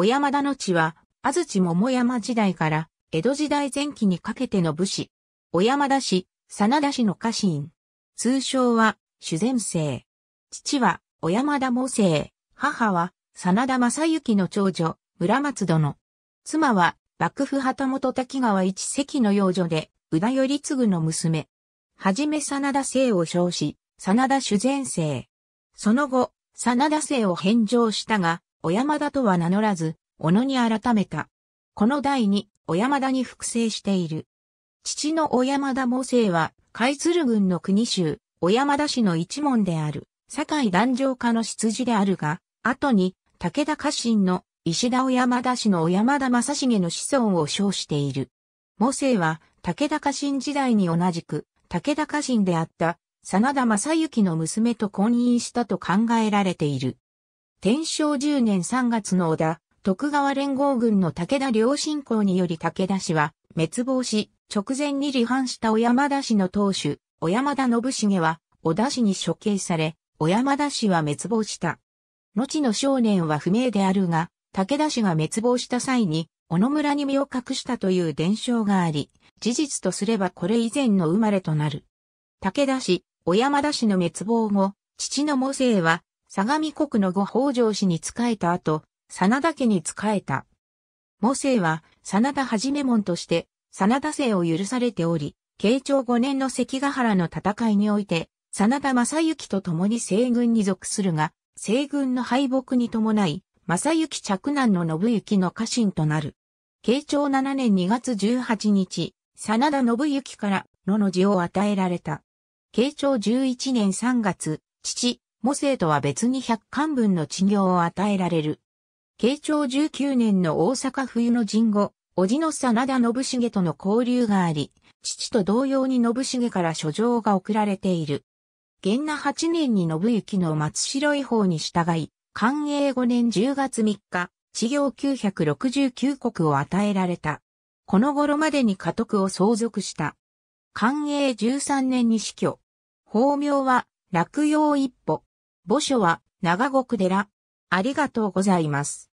小山田の地は、安土桃山時代から、江戸時代前期にかけての武士、小山田氏、真田氏の家臣。通称は、主前生。父は、小山田茂生。母は、真田正幸の長女、村松殿。妻は、幕府旗本滝川一関の養女で、宇田頼次の娘。はじめ真田姓を称し、真田主前聖。その後、真田姓を返上したが、小山田とは名乗らず、小野に改めた。この代に、小山田に複製している。父の小山田母生は、海鶴郡の国州、小山田氏の一門である、堺壇上家の自であるが、後に、武田家臣の石田小山田氏の小山田正成の子孫を称している。母生は、武田家臣時代に同じく、武田家臣であった、真田正幸の娘と婚姻したと考えられている。天正10年3月の織田、徳川連合軍の武田良信公により武田氏は滅亡し、直前に離反した小山田氏の当主、小山田信繁は、小田氏に処刑され、小山田氏は滅亡した。後の少年は不明であるが、武田氏が滅亡した際に、小野村に身を隠したという伝承があり、事実とすればこれ以前の生まれとなる。武田氏、小山田氏の滅亡後、父の母性は、相模国の御北条氏に仕えた後、真田家に仕えた。母姓は、真田はじめ門として、真田姓を許されており、慶長5年の関ヶ原の戦いにおいて、真田正幸と共に西軍に属するが、西軍の敗北に伴い、正幸嫡男の信行の家臣となる。慶長7年2月18日、真田信行から、のの字を与えられた。慶長11年3月、父、母性とは別に百官分の治療を与えられる。慶長19年の大阪冬の陣後、叔父の真田信繁との交流があり、父と同様に信繁から書状が送られている。元那8年に信行の松白違法に従い、寛永5年10月3日、治療969国を与えられた。この頃までに家督を相続した。寛永13年に死去。法名は、落葉一歩。墓所は長国寺。ありがとうございます。